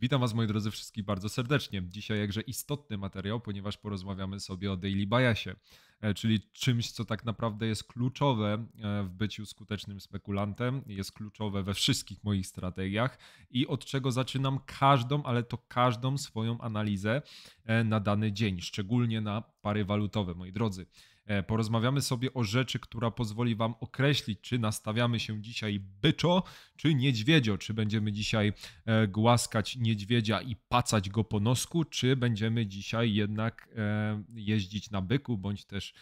Witam Was, moi drodzy, wszystkich bardzo serdecznie. Dzisiaj jakże istotny materiał, ponieważ porozmawiamy sobie o daily biasie, e, czyli czymś, co tak naprawdę jest kluczowe e, w byciu skutecznym spekulantem, jest kluczowe we wszystkich moich strategiach i od czego zaczynam każdą, ale to każdą swoją analizę e, na dany dzień, szczególnie na pary walutowe, moi drodzy. E, porozmawiamy sobie o rzeczy, która pozwoli Wam określić, czy nastawiamy się dzisiaj byczo, czy niedźwiedzio, czy będziemy dzisiaj e, głaskać niedźwiedzia i pacać go po nosku, czy będziemy dzisiaj jednak e, jeździć na byku, bądź też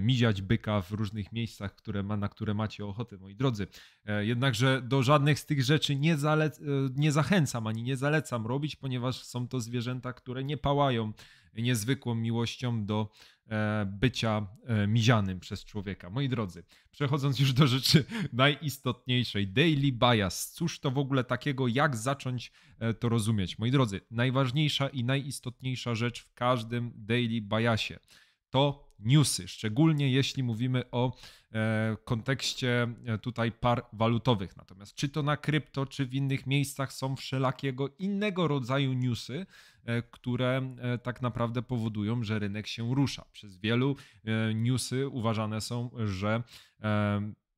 miziać byka w różnych miejscach, które ma, na które macie ochotę, moi drodzy. Jednakże do żadnych z tych rzeczy nie, nie zachęcam ani nie zalecam robić, ponieważ są to zwierzęta, które nie pałają niezwykłą miłością do E, bycia e, mizianym przez człowieka. Moi drodzy, przechodząc już do rzeczy najistotniejszej, daily bias. Cóż to w ogóle takiego, jak zacząć e, to rozumieć? Moi drodzy, najważniejsza i najistotniejsza rzecz w każdym daily biasie to newsy, szczególnie jeśli mówimy o kontekście tutaj par walutowych. Natomiast czy to na krypto, czy w innych miejscach są wszelakiego innego rodzaju newsy, E, które e, tak naprawdę powodują, że rynek się rusza. Przez wielu e, newsy uważane są, że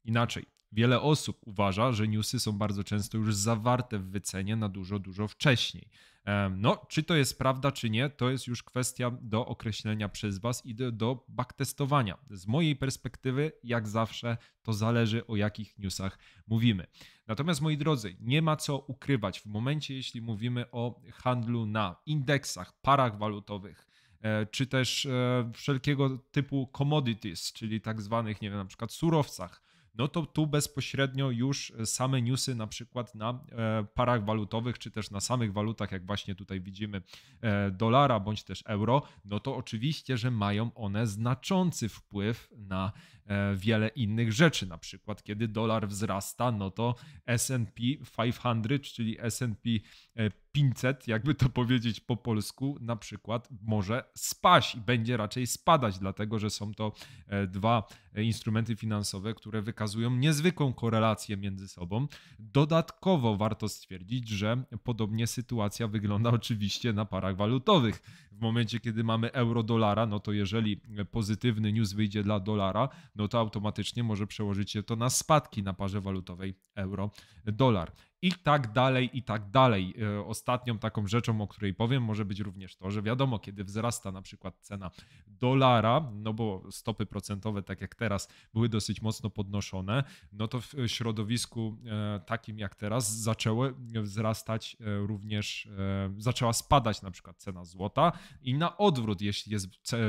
inaczej. Wiele osób uważa, że newsy są bardzo często już zawarte w wycenie na dużo, dużo wcześniej. No, czy to jest prawda, czy nie, to jest już kwestia do określenia przez Was i do, do backtestowania. Z mojej perspektywy, jak zawsze, to zależy o jakich newsach mówimy. Natomiast moi drodzy, nie ma co ukrywać w momencie, jeśli mówimy o handlu na indeksach, parach walutowych, e, czy też e, wszelkiego typu commodities, czyli tak zwanych, nie wiem, na przykład surowcach, no to tu bezpośrednio już e, same newsy na przykład na e, parach walutowych, czy też na samych walutach, jak właśnie tutaj widzimy e, dolara bądź też euro, no to oczywiście, że mają one znaczący wpływ na E, wiele innych rzeczy. Na przykład, kiedy dolar wzrasta, no to SP 500, czyli SP 500, e, jakby to powiedzieć po polsku, na przykład może spaść i będzie raczej spadać, dlatego że są to e, dwa instrumenty finansowe, które wykazują niezwykłą korelację między sobą. Dodatkowo warto stwierdzić, że podobnie sytuacja wygląda oczywiście na parach walutowych w momencie, kiedy mamy euro-dolara, no to jeżeli pozytywny news wyjdzie dla dolara, no to automatycznie może przełożyć się to na spadki na parze walutowej euro-dolar i tak dalej, i tak dalej. E, ostatnią taką rzeczą, o której powiem, może być również to, że wiadomo, kiedy wzrasta na przykład cena dolara, no bo stopy procentowe, tak jak teraz, były dosyć mocno podnoszone, no to w środowisku e, takim jak teraz zaczęły wzrastać e, również, zaczęła spadać na przykład cena złota i na odwrót, jeśli jest,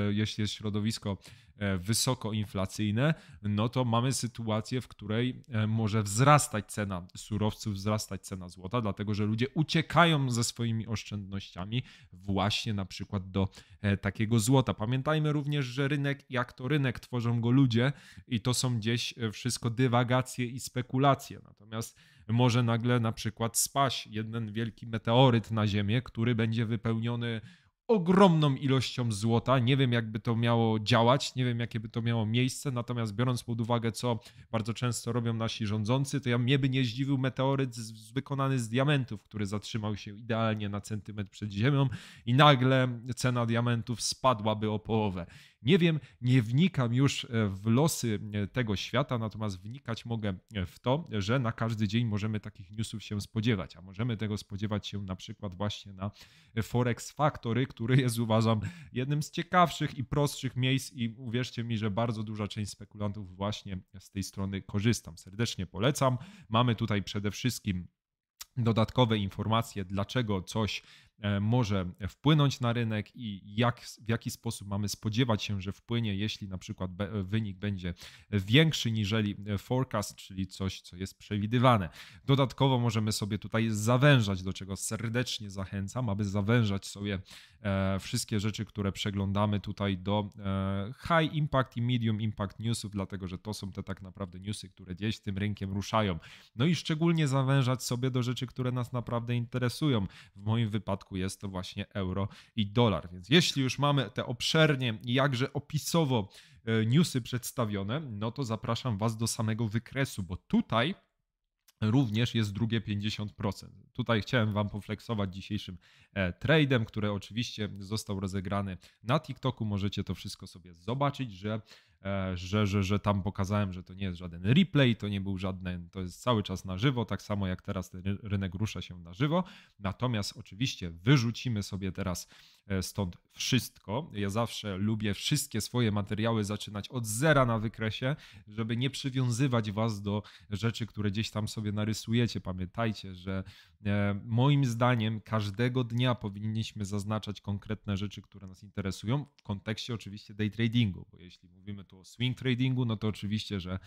jeśli jest środowisko E, wysokoinflacyjne, no to mamy sytuację, w której e, może wzrastać cena surowców, wzrastać cena złota, dlatego że ludzie uciekają ze swoimi oszczędnościami właśnie na przykład do e, takiego złota. Pamiętajmy również, że rynek, jak to rynek, tworzą go ludzie i to są gdzieś wszystko dywagacje i spekulacje. Natomiast może nagle na przykład spaść jeden wielki meteoryt na Ziemię, który będzie wypełniony ogromną ilością złota. Nie wiem, jakby to miało działać, nie wiem, jakie by to miało miejsce, natomiast biorąc pod uwagę, co bardzo często robią nasi rządzący, to ja mnie by nie zdziwił meteoryt z, z wykonany z diamentów, który zatrzymał się idealnie na centymetr przed ziemią i nagle cena diamentów spadłaby o połowę. Nie wiem, nie wnikam już e, w losy e, tego świata, natomiast wnikać mogę e, w to, że na każdy dzień możemy takich newsów się spodziewać, a możemy tego spodziewać się na przykład właśnie na Forex Factory, który jest uważam jednym z ciekawszych i prostszych miejsc i uwierzcie mi, że bardzo duża część spekulantów właśnie z tej strony korzystam. Serdecznie polecam. Mamy tutaj przede wszystkim dodatkowe informacje, dlaczego coś E, może wpłynąć na rynek i jak, w jaki sposób mamy spodziewać się, że wpłynie, jeśli na przykład wynik będzie większy niżeli forecast, czyli coś, co jest przewidywane. Dodatkowo możemy sobie tutaj zawężać, do czego serdecznie zachęcam, aby zawężać sobie e, wszystkie rzeczy, które przeglądamy tutaj do e, high impact i medium impact newsów, dlatego że to są te tak naprawdę newsy, które gdzieś tym rynkiem ruszają. No i szczególnie zawężać sobie do rzeczy, które nas naprawdę interesują. W moim wypadku przypadku jest to właśnie euro i dolar. Więc jeśli już mamy te obszernie, jakże opisowo e, newsy przedstawione, no to zapraszam Was do samego wykresu, bo tutaj również jest drugie 50%. Tutaj chciałem Wam pofleksować dzisiejszym e, tradem, który oczywiście został rozegrany na TikToku. Możecie to wszystko sobie zobaczyć, że E, że, że, że tam pokazałem, że to nie jest żaden replay, to nie był żaden, to jest cały czas na żywo, tak samo jak teraz ten rynek rusza się na żywo. Natomiast oczywiście wyrzucimy sobie teraz E, stąd wszystko. Ja zawsze lubię wszystkie swoje materiały zaczynać od zera na wykresie, żeby nie przywiązywać was do rzeczy, które gdzieś tam sobie narysujecie. Pamiętajcie, że e, moim zdaniem każdego dnia powinniśmy zaznaczać konkretne rzeczy, które nas interesują w kontekście oczywiście day tradingu, bo jeśli mówimy tu o swing tradingu, no to oczywiście, że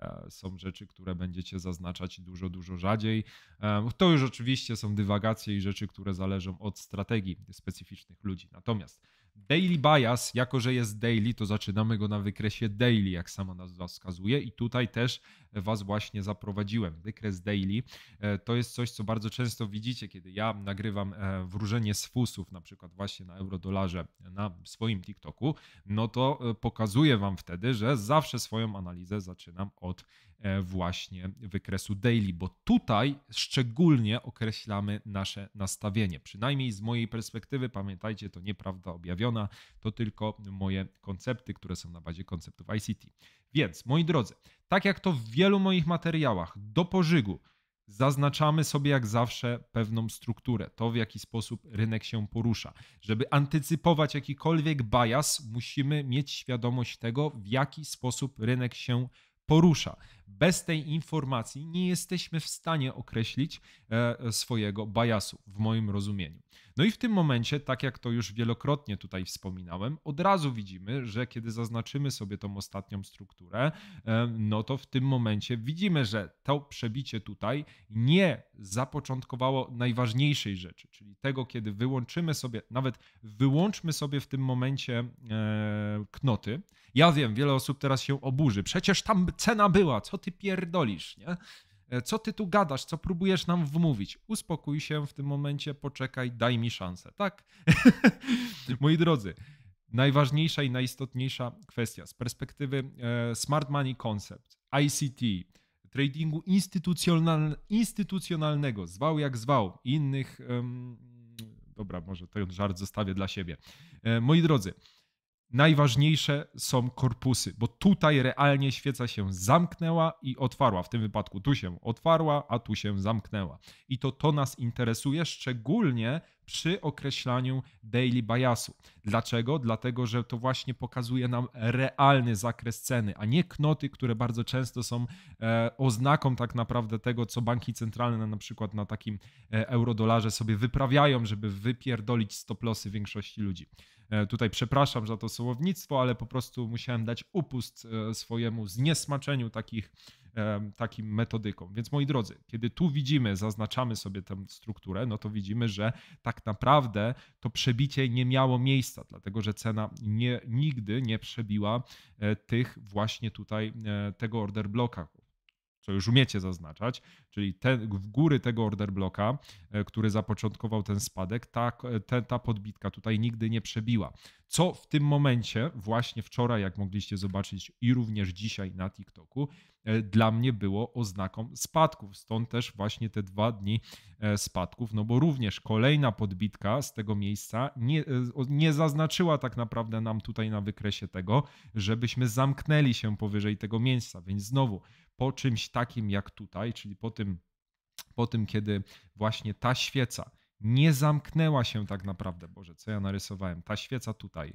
E, są rzeczy, które będziecie zaznaczać dużo, dużo rzadziej. E, to już oczywiście są dywagacje i rzeczy, które zależą od strategii specyficznych ludzi. Natomiast Daily bias, jako że jest daily, to zaczynamy go na wykresie daily, jak sama nazwa wskazuje, i tutaj też Was właśnie zaprowadziłem. Wykres daily e, to jest coś, co bardzo często widzicie, kiedy ja nagrywam e, wróżenie z fusów, na przykład właśnie na eurodolarze e, na swoim TikToku, no to pokazuję Wam wtedy, że zawsze swoją analizę zaczynam od E, właśnie wykresu daily, bo tutaj szczególnie określamy nasze nastawienie. Przynajmniej z mojej perspektywy, pamiętajcie, to nieprawda objawiona, to tylko moje koncepty, które są na bazie konceptów ICT. Więc, moi drodzy, tak jak to w wielu moich materiałach, do pożygu zaznaczamy sobie jak zawsze pewną strukturę, to w jaki sposób rynek się porusza. Żeby antycypować jakikolwiek bias, musimy mieć świadomość tego, w jaki sposób rynek się porusza porusza. Bez tej informacji nie jesteśmy w stanie określić e, e, swojego bajasu, w moim rozumieniu. No i w tym momencie, tak jak to już wielokrotnie tutaj wspominałem, od razu widzimy, że kiedy zaznaczymy sobie tą ostatnią strukturę, e, no to w tym momencie widzimy, że to przebicie tutaj nie zapoczątkowało najważniejszej rzeczy, czyli tego, kiedy wyłączymy sobie, nawet wyłączmy sobie w tym momencie knoty, ja wiem, wiele osób teraz się oburzy. Przecież tam cena była, co ty pierdolisz, nie? E, co ty tu gadasz, co próbujesz nam wmówić? Uspokój się w tym momencie, poczekaj, daj mi szansę, tak? Moi drodzy, najważniejsza i najistotniejsza kwestia z perspektywy e, Smart Money Concept, ICT, tradingu instytucjonal, instytucjonalnego, zwał jak zwał, innych. Um, dobra, może ten żart zostawię dla siebie. E, moi drodzy, najważniejsze są korpusy, bo tutaj realnie świeca się zamknęła i otwarła. W tym wypadku tu się otwarła, a tu się zamknęła. I to to nas interesuje, szczególnie przy określaniu daily biasu. Dlaczego? Dlatego, że to właśnie pokazuje nam realny zakres ceny, a nie knoty, które bardzo często są e, oznaką tak naprawdę tego, co banki centralne na przykład na takim e, eurodolarze sobie wyprawiają, żeby wypierdolić lossy większości ludzi. E, tutaj przepraszam za to słownictwo, ale po prostu musiałem dać upust swojemu zniesmaczeniu takich takim metodyką. Więc moi drodzy, kiedy tu widzimy, zaznaczamy sobie tę strukturę, no to widzimy, że tak naprawdę to przebicie nie miało miejsca, dlatego że cena nie, nigdy nie przebiła e, tych właśnie tutaj e, tego order bloka, co już umiecie zaznaczać, czyli te, w góry tego order bloka, e, który zapoczątkował ten spadek, ta, e, te, ta podbitka tutaj nigdy nie przebiła. Co w tym momencie, właśnie wczoraj, jak mogliście zobaczyć, i również dzisiaj na TikToku, e, dla mnie było oznaką spadków. Stąd też właśnie te dwa dni spadków, no bo również kolejna podbitka z tego miejsca nie, nie zaznaczyła tak naprawdę nam tutaj na wykresie tego, żebyśmy zamknęli się powyżej tego miejsca. Więc znowu po czymś takim jak tutaj, czyli po tym, po tym kiedy właśnie ta świeca nie zamknęła się tak naprawdę. Boże, co ja narysowałem? Ta świeca tutaj.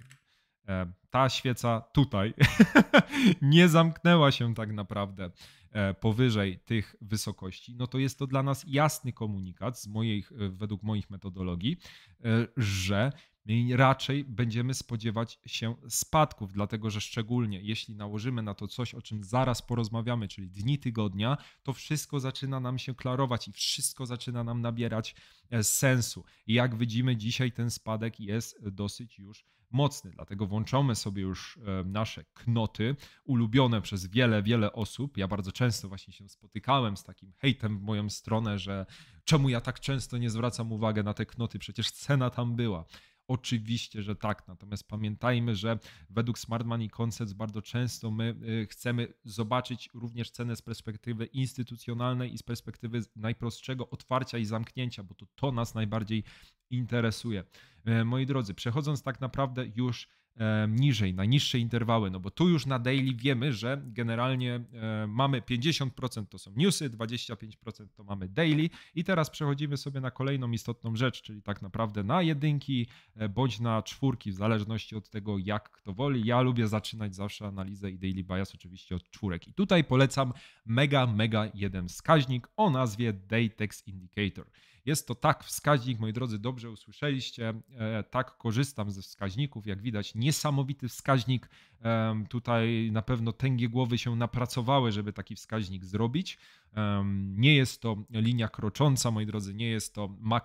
E, ta świeca tutaj nie zamknęła się tak naprawdę e, powyżej tych wysokości, no to jest to dla nas jasny komunikat z moich, e, według moich metodologii, że raczej będziemy spodziewać się spadków, dlatego że szczególnie jeśli nałożymy na to coś, o czym zaraz porozmawiamy, czyli dni tygodnia, to wszystko zaczyna nam się klarować i wszystko zaczyna nam nabierać e, sensu. I jak widzimy, dzisiaj ten spadek jest dosyć już mocny, dlatego włączamy sobie już e, nasze knoty, ulubione przez wiele, wiele osób. Ja bardzo często właśnie się spotykałem z takim hejtem w moją stronę, że czemu ja tak często nie zwracam uwagi na te knoty, przecież cena tam była. Oczywiście, że tak. Natomiast pamiętajmy, że według Smart Money Concepts bardzo często my y, chcemy zobaczyć również cenę z perspektywy instytucjonalnej i z perspektywy najprostszego otwarcia i zamknięcia, bo to to nas najbardziej interesuje. Y, moi drodzy, przechodząc tak naprawdę już niżej, na niższe interwały, no bo tu już na daily wiemy, że generalnie mamy 50% to są newsy, 25% to mamy daily i teraz przechodzimy sobie na kolejną istotną rzecz, czyli tak naprawdę na jedynki e, bądź na czwórki, w zależności od tego jak kto woli. Ja lubię zaczynać zawsze analizę i daily bias oczywiście od czwórek i tutaj polecam mega, mega jeden wskaźnik o nazwie Daytex Indicator. Jest to tak wskaźnik, moi drodzy, dobrze usłyszeliście, e, tak korzystam ze wskaźników, jak widać, niesamowity wskaźnik. Tutaj na pewno tęgie głowy się napracowały, żeby taki wskaźnik zrobić. Nie jest to linia krocząca, moi drodzy, nie jest to Mac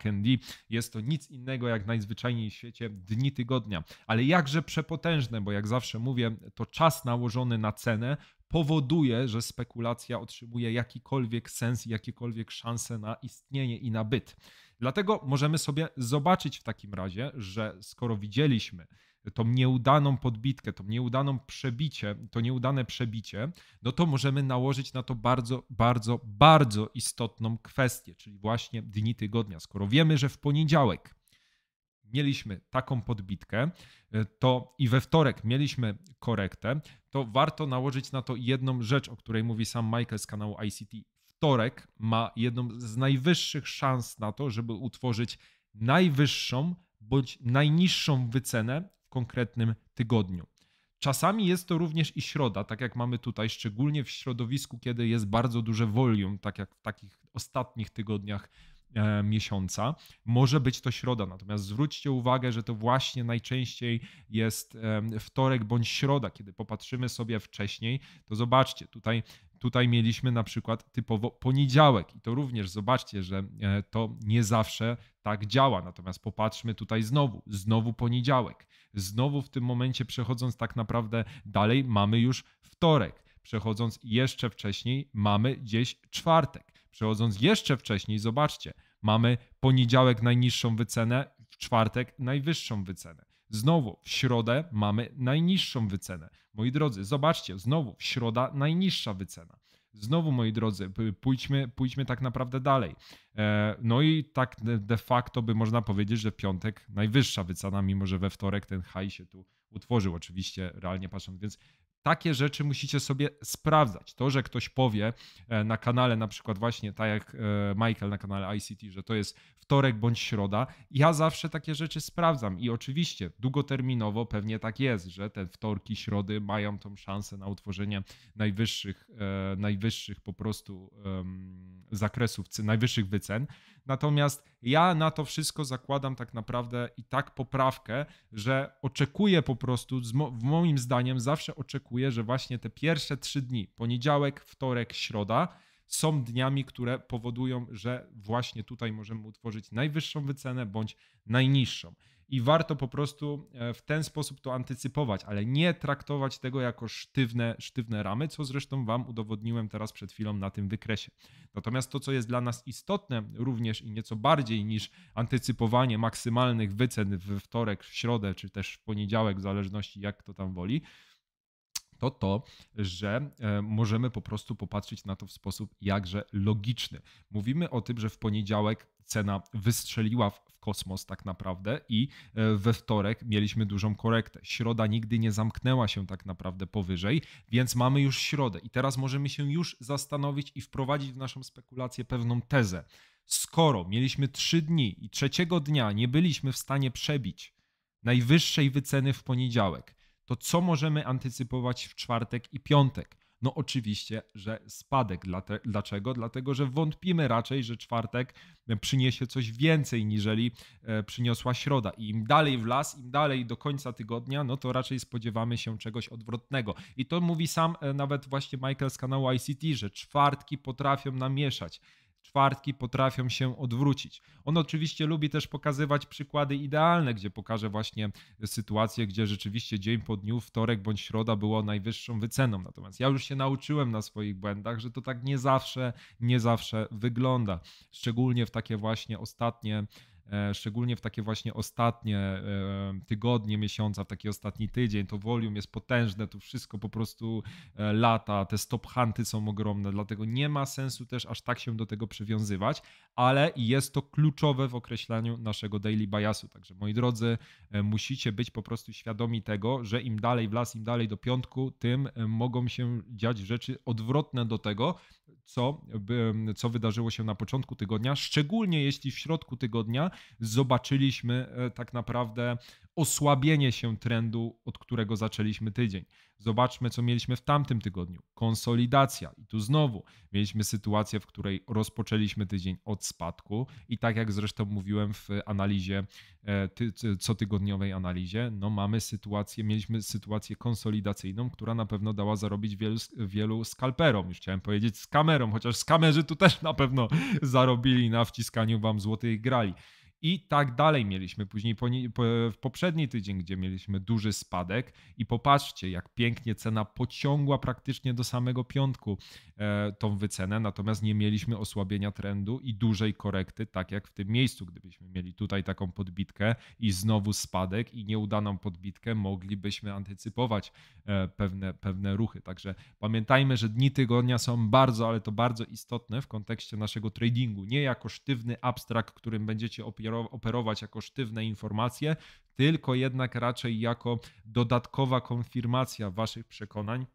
jest to nic innego jak najzwyczajniej w świecie dni tygodnia. Ale jakże przepotężne, bo jak zawsze mówię, to czas nałożony na cenę powoduje, że spekulacja otrzymuje jakikolwiek sens i jakiekolwiek szanse na istnienie i na byt. Dlatego możemy sobie zobaczyć w takim razie, że skoro widzieliśmy tą nieudaną podbitkę, tą nieudaną przebicie, to nieudane przebicie, no to możemy nałożyć na to bardzo, bardzo, bardzo istotną kwestię, czyli właśnie dni tygodnia. Skoro wiemy, że w poniedziałek mieliśmy taką podbitkę, to i we wtorek mieliśmy korektę, to warto nałożyć na to jedną rzecz, o której mówi sam Michael z kanału ICT. Wtorek ma jedną z najwyższych szans na to, żeby utworzyć najwyższą bądź najniższą wycenę w konkretnym tygodniu. Czasami jest to również i środa, tak jak mamy tutaj, szczególnie w środowisku, kiedy jest bardzo duże volume, tak jak w takich ostatnich tygodniach E, miesiąca. Może być to środa, natomiast zwróćcie uwagę, że to właśnie najczęściej jest e, wtorek bądź środa. Kiedy popatrzymy sobie wcześniej, to zobaczcie, tutaj Tutaj mieliśmy na przykład typowo poniedziałek i to również zobaczcie, że e, to nie zawsze tak działa. Natomiast popatrzmy tutaj znowu, znowu poniedziałek. Znowu w tym momencie przechodząc tak naprawdę dalej mamy już wtorek. Przechodząc jeszcze wcześniej mamy gdzieś czwartek. Przechodząc jeszcze wcześniej, zobaczcie, Mamy poniedziałek najniższą wycenę, w czwartek najwyższą wycenę. Znowu w środę mamy najniższą wycenę. Moi drodzy, zobaczcie, znowu w środa najniższa wycena. Znowu, moi drodzy, pójdźmy, pójdźmy tak naprawdę dalej. E, no i tak de facto by można powiedzieć, że piątek najwyższa wycena, mimo że we wtorek ten haj się tu utworzył, oczywiście realnie patrząc. Więc takie rzeczy musicie sobie sprawdzać. To, że ktoś powie e, na kanale, na przykład właśnie tak jak e, Michael na kanale ICT, że to jest wtorek bądź środa. Ja zawsze takie rzeczy sprawdzam i oczywiście długoterminowo pewnie tak jest, że te wtorki, środy mają tą szansę na utworzenie najwyższych, e, najwyższych po prostu e, zakresów, najwyższych wycen. Natomiast ja na to wszystko zakładam tak naprawdę i tak poprawkę, że oczekuję po prostu, w moim zdaniem zawsze oczekuję, że właśnie te pierwsze trzy dni, poniedziałek, wtorek, środa, są dniami, które powodują, że właśnie tutaj możemy utworzyć najwyższą wycenę bądź najniższą. I warto po prostu e, w ten sposób to antycypować, ale nie traktować tego jako sztywne, sztywne ramy, co zresztą Wam udowodniłem teraz przed chwilą na tym wykresie. Natomiast to, co jest dla nas istotne również i nieco bardziej niż antycypowanie maksymalnych wycen w wtorek, w środę czy też w poniedziałek, w zależności jak kto tam woli, to to, że e, możemy po prostu popatrzeć na to w sposób jakże logiczny. Mówimy o tym, że w poniedziałek cena wystrzeliła w kosmos tak naprawdę i e, we wtorek mieliśmy dużą korektę. Środa nigdy nie zamknęła się tak naprawdę powyżej, więc mamy już środę i teraz możemy się już zastanowić i wprowadzić w naszą spekulację pewną tezę. Skoro mieliśmy trzy dni i trzeciego dnia nie byliśmy w stanie przebić najwyższej wyceny w poniedziałek, to co możemy antycypować w czwartek i piątek? No oczywiście, że spadek. Dlaczego? Dlatego, że wątpimy raczej, że czwartek e, przyniesie coś więcej niżeli e, przyniosła środa. I im dalej w las, im dalej do końca tygodnia, no to raczej spodziewamy się czegoś odwrotnego. I to mówi sam e, nawet właśnie Michael z kanału ICT, że czwartki potrafią namieszać czwartki potrafią się odwrócić. On oczywiście lubi też pokazywać przykłady idealne, gdzie pokaże właśnie sytuację, gdzie rzeczywiście dzień po dniu, wtorek bądź środa było najwyższą wyceną. Natomiast ja już się nauczyłem na swoich błędach, że to tak nie zawsze, nie zawsze wygląda. Szczególnie w takie właśnie ostatnie E, szczególnie w takie właśnie ostatnie e, tygodnie miesiąca, w taki ostatni tydzień, to volume jest potężne, tu wszystko po prostu e, lata, te stop hunty są ogromne, dlatego nie ma sensu też aż tak się do tego przywiązywać, ale jest to kluczowe w określaniu naszego daily biasu, także moi drodzy, musicie być po prostu świadomi tego, że im dalej w las, im dalej do piątku, tym mogą się dziać rzeczy odwrotne do tego, co, co wydarzyło się na początku tygodnia, szczególnie jeśli w środku tygodnia zobaczyliśmy e, tak naprawdę osłabienie się trendu, od którego zaczęliśmy tydzień. Zobaczmy, co mieliśmy w tamtym tygodniu. Konsolidacja. I tu znowu mieliśmy sytuację, w której rozpoczęliśmy tydzień od spadku. I tak jak zresztą mówiłem w analizie, e, cotygodniowej analizie, no mamy sytuację, mieliśmy sytuację konsolidacyjną, która na pewno dała zarobić wielu, wielu skalperom. Już chciałem powiedzieć z kamerą, chociaż skamerzy tu też na pewno zarobili na wciskaniu wam złotych grali i tak dalej mieliśmy później w poprzedni tydzień, gdzie mieliśmy duży spadek i popatrzcie, jak pięknie cena pociągła praktycznie do samego piątku e, tą wycenę, natomiast nie mieliśmy osłabienia trendu i dużej korekty, tak jak w tym miejscu, gdybyśmy mieli tutaj taką podbitkę i znowu spadek i nieudaną podbitkę, moglibyśmy antycypować e, pewne, pewne ruchy. Także pamiętajmy, że dni tygodnia są bardzo, ale to bardzo istotne w kontekście naszego tradingu, nie jako sztywny abstrakt, którym będziecie opierać operować jako sztywne informacje, tylko jednak raczej jako dodatkowa konfirmacja waszych przekonań,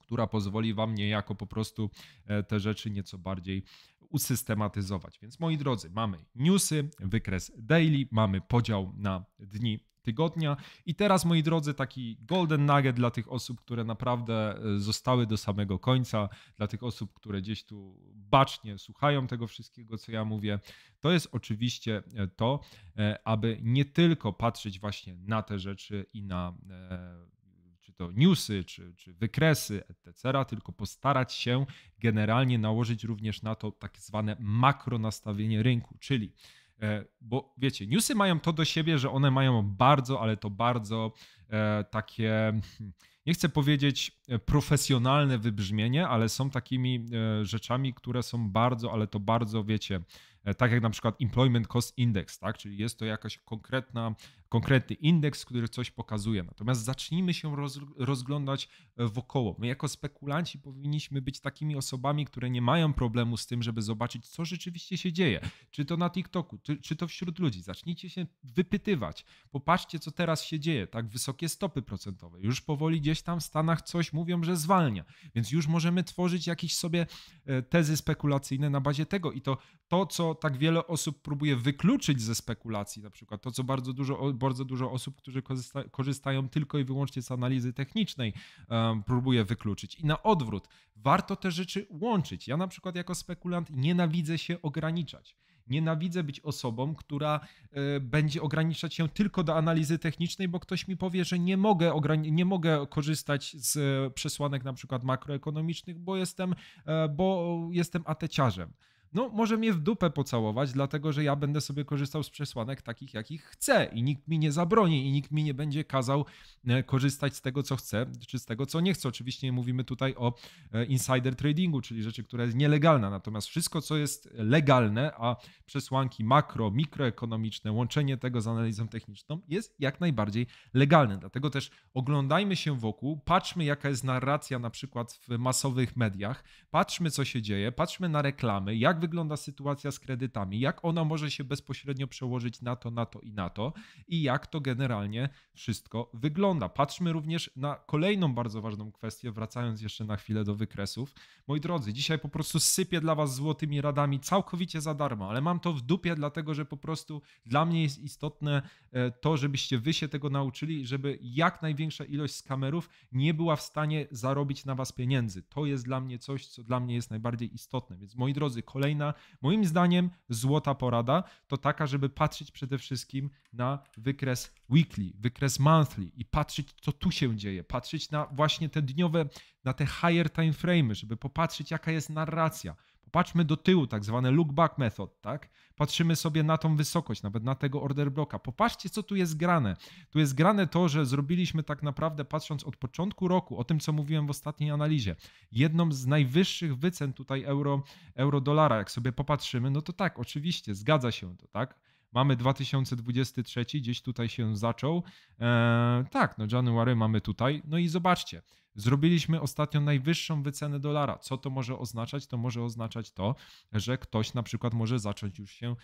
która pozwoli wam niejako po prostu e, te rzeczy nieco bardziej usystematyzować. Więc moi drodzy, mamy newsy, wykres daily, mamy podział na dni tygodnia. I teraz, moi drodzy, taki golden nugget dla tych osób, które naprawdę e, zostały do samego końca, dla tych osób, które gdzieś tu bacznie słuchają tego wszystkiego, co ja mówię, to jest oczywiście e, to, e, aby nie tylko patrzeć właśnie na te rzeczy i na czy to newsy, czy, czy wykresy, etc., tylko postarać się generalnie nałożyć również na to tak zwane makro nastawienie rynku, czyli E, bo wiecie, newsy mają to do siebie, że one mają bardzo, ale to bardzo e, takie, hmm, nie chcę powiedzieć e, profesjonalne wybrzmienie, ale są takimi rzeczami, które są bardzo, ale to bardzo, wiecie, E, tak jak na przykład Employment Cost Index, tak? czyli jest to jakaś konkretna, konkretny indeks, który coś pokazuje. Natomiast zacznijmy się roz, rozglądać e, wokoło. My jako spekulanci powinniśmy być takimi osobami, które nie mają problemu z tym, żeby zobaczyć, co rzeczywiście się dzieje. Czy to na TikToku, czy, czy to wśród ludzi. Zacznijcie się wypytywać. Popatrzcie, co teraz się dzieje. Tak wysokie stopy procentowe. Już powoli gdzieś tam w Stanach coś mówią, że zwalnia. Więc już możemy tworzyć jakieś sobie e, tezy spekulacyjne na bazie tego. I to, to co tak wiele osób próbuje wykluczyć ze spekulacji, na przykład to, co bardzo dużo, bardzo dużo osób, którzy korzysta, korzystają tylko i wyłącznie z analizy technicznej, um, próbuje wykluczyć. I na odwrót, warto te rzeczy łączyć. Ja na przykład jako spekulant nienawidzę się ograniczać nienawidzę być osobą, która y, będzie ograniczać się tylko do analizy technicznej, bo ktoś mi powie, że nie mogę, nie mogę korzystać z y, przesłanek na przykład makroekonomicznych, bo jestem, y, bo jestem ateciarzem no może mnie w dupę pocałować, dlatego że ja będę sobie korzystał z przesłanek takich, jakich chcę i nikt mi nie zabroni i nikt mi nie będzie kazał e, korzystać z tego, co chcę, czy z tego, co nie chcę. Oczywiście mówimy tutaj o e, insider tradingu, czyli rzeczy, która jest nielegalna, natomiast wszystko, co jest legalne, a przesłanki makro, mikroekonomiczne, łączenie tego z analizą techniczną jest jak najbardziej legalne. Dlatego też oglądajmy się wokół, patrzmy, jaka jest narracja na przykład w masowych mediach, patrzmy, co się dzieje, patrzmy na reklamy, jak wygląda sytuacja z kredytami, jak ona może się bezpośrednio przełożyć na to, na to i na to i jak to generalnie wszystko wygląda. Patrzmy również na kolejną bardzo ważną kwestię, wracając jeszcze na chwilę do wykresów. Moi drodzy, dzisiaj po prostu sypię dla Was złotymi radami całkowicie za darmo, ale mam to w dupie, dlatego że po prostu dla mnie jest istotne e, to, żebyście Wy się tego nauczyli, żeby jak największa ilość skamerów nie była w stanie zarobić na Was pieniędzy. To jest dla mnie coś, co dla mnie jest najbardziej istotne. Więc moi drodzy, kolejny kolejna, moim zdaniem, złota porada to taka, żeby patrzeć przede wszystkim na wykres weekly, wykres monthly i patrzeć, co tu się dzieje, patrzeć na właśnie te dniowe, na te higher time frame'y, żeby popatrzeć, jaka jest narracja. Popatrzmy do tyłu, tak zwane look back method, tak? patrzymy sobie na tą wysokość, nawet na tego order bloka. Popatrzcie, co tu jest grane. Tu jest grane to, że zrobiliśmy tak naprawdę, patrząc od początku roku, o tym, co mówiłem w ostatniej analizie, jedną z najwyższych wycen tutaj euro, euro dolara, jak sobie popatrzymy, no to tak, oczywiście, zgadza się to, tak? Mamy 2023, gdzieś tutaj się zaczął. Eee, tak, no January mamy tutaj. No i zobaczcie, Zrobiliśmy ostatnio najwyższą wycenę dolara. Co to może oznaczać? To może oznaczać to, że ktoś na przykład może zacząć już się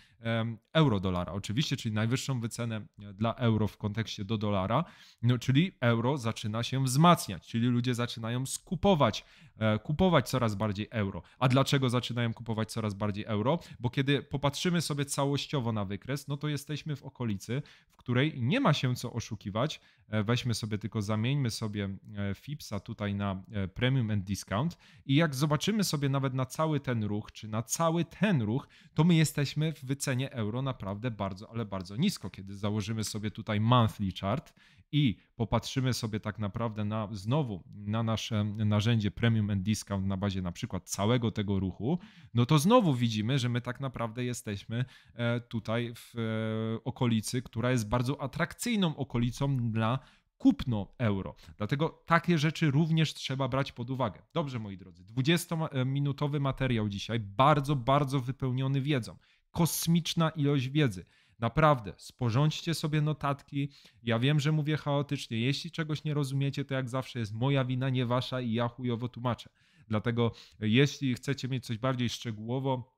euro-dolara. Oczywiście, czyli najwyższą wycenę e, dla euro w kontekście do dolara, no, czyli euro zaczyna się wzmacniać, czyli ludzie zaczynają skupować E, kupować coraz bardziej euro. A dlaczego zaczynają kupować coraz bardziej euro? Bo kiedy popatrzymy sobie całościowo na wykres, no to jesteśmy w okolicy, w której nie ma się co oszukiwać. E, weźmy sobie tylko, zamieńmy sobie e, FIPSa tutaj na premium and discount i jak zobaczymy sobie nawet na cały ten ruch, czy na cały ten ruch, to my jesteśmy w wycenie euro naprawdę bardzo, ale bardzo nisko. Kiedy założymy sobie tutaj monthly chart i popatrzymy sobie tak naprawdę na, znowu na nasze narzędzie premium and discount na bazie na przykład całego tego ruchu, no to znowu widzimy, że my tak naprawdę jesteśmy e, tutaj w e, okolicy, która jest bardzo atrakcyjną okolicą dla kupno euro. Dlatego takie rzeczy również trzeba brać pod uwagę. Dobrze, moi drodzy, 20-minutowy materiał dzisiaj, bardzo, bardzo wypełniony wiedzą. Kosmiczna ilość wiedzy. Naprawdę, sporządźcie sobie notatki. Ja wiem, że mówię chaotycznie. Jeśli czegoś nie rozumiecie, to jak zawsze jest moja wina, nie wasza i ja chujowo tłumaczę. Dlatego jeśli chcecie mieć coś bardziej szczegółowo,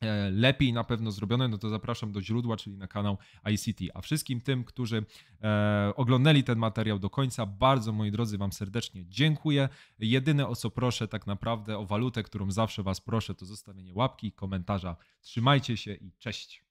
e, lepiej na pewno zrobione, no to zapraszam do źródła, czyli na kanał ICT. A wszystkim tym, którzy e, oglądali ten materiał do końca, bardzo moi drodzy Wam serdecznie dziękuję. Jedyne o co proszę tak naprawdę, o walutę, którą zawsze Was proszę, to zostawienie łapki, komentarza. Trzymajcie się i cześć!